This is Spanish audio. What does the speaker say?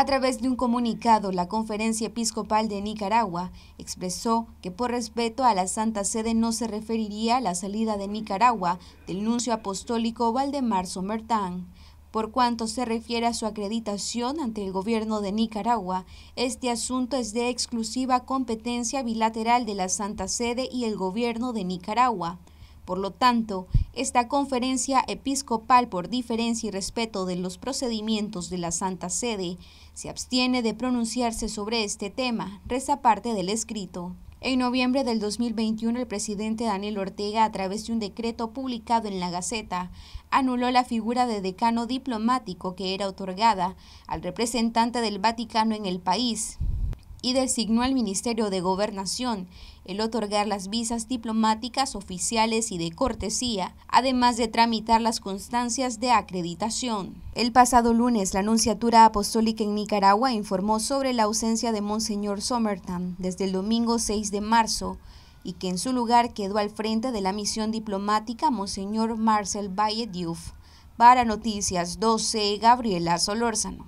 A través de un comunicado, la Conferencia Episcopal de Nicaragua expresó que por respeto a la Santa Sede no se referiría a la salida de Nicaragua del nuncio apostólico Valdemar Somertán. Por cuanto se refiere a su acreditación ante el gobierno de Nicaragua, este asunto es de exclusiva competencia bilateral de la Santa Sede y el gobierno de Nicaragua. Por lo tanto, esta conferencia episcopal, por diferencia y respeto de los procedimientos de la Santa Sede, se abstiene de pronunciarse sobre este tema, reza parte del escrito. En noviembre del 2021, el presidente Daniel Ortega, a través de un decreto publicado en la Gaceta, anuló la figura de decano diplomático que era otorgada al representante del Vaticano en el país, y designó al Ministerio de Gobernación el otorgar las visas diplomáticas oficiales y de cortesía, además de tramitar las constancias de acreditación. El pasado lunes, la Anunciatura Apostólica en Nicaragua informó sobre la ausencia de Monseñor Somerton desde el domingo 6 de marzo y que en su lugar quedó al frente de la misión diplomática Monseñor Marcel Valle Para Noticias 12, Gabriela Solórzano.